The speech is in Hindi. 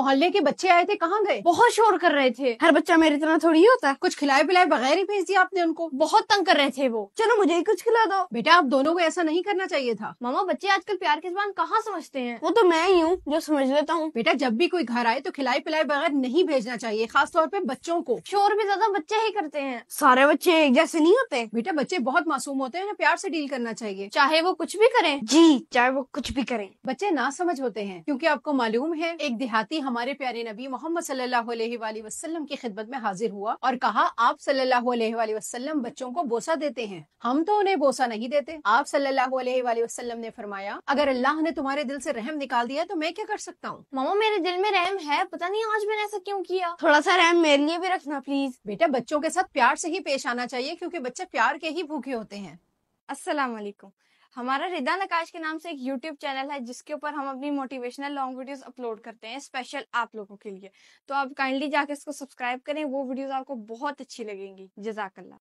मोहल्ले के बच्चे आए थे कहाँ गए बहुत शोर कर रहे थे हर बच्चा मेरे तरह थोड़ी होता कुछ खिलाए पिलाए बगैर ही भेज दिया आपने उनको बहुत तंग कर रहे थे वो चलो मुझे ही कुछ खिला दो बेटा आप दोनों को ऐसा नहीं करना चाहिए था मामा बच्चे आजकल प्यार की जबान कहाँ समझते हैं वो तो मैं ही हूँ जो समझ लेता हूँ बेटा जब भी कोई घर आए तो खिलाए पिलाए बगैर नहीं भेजना चाहिए खासतौर पर बच्चों को शोर भी ज्यादा बच्चे ही करते हैं सारे बच्चे एक जैसे नहीं होते बेटा बच्चे बहुत मासूम होते हैं उन्हें प्यार से डील करना चाहिए चाहे वो कुछ भी करें जी चाहे वो कुछ भी करें बच्चे ना समझ होते हैं क्योंकि आपको मालूम है एक देहाती हमारे प्यारे नबी मोहम्मद सल्लल्लाहु वसल्लम की खिदमत में हाजिर हुआ और कहा आप सल्लाम वसल्लम बच्चों को बोसा देते हैं हम तो उन्हें बोसा नहीं देते आप सल्लल्लाहु वसल्लम ने फरमाया अगर अल्लाह ने तुम्हारे दिल से रहम निकाल दिया तो मैं क्या कर सकता हूँ मामा मेरे दिल में रहम है पता नहीं आज मैंने ऐसा क्यों किया थोड़ा सा रहम मेरे लिए भी रखना प्लीज बेटा बच्चों के साथ प्यार से ही पेश आना चाहिए क्योंकि बच्चे प्यार के ही भूखे होते हैं अस्सलाम वालेकुम हमारा रिदा नकाश के नाम से एक यूट्यूब चैनल है जिसके ऊपर हम अपनी मोटिवेशनल लॉन्ग वीडियोस अपलोड करते हैं स्पेशल आप लोगों के लिए तो आप काइंडली जाके इसको सब्सक्राइब करें वो वीडियोस आपको बहुत अच्छी लगेंगी जजाकल्ला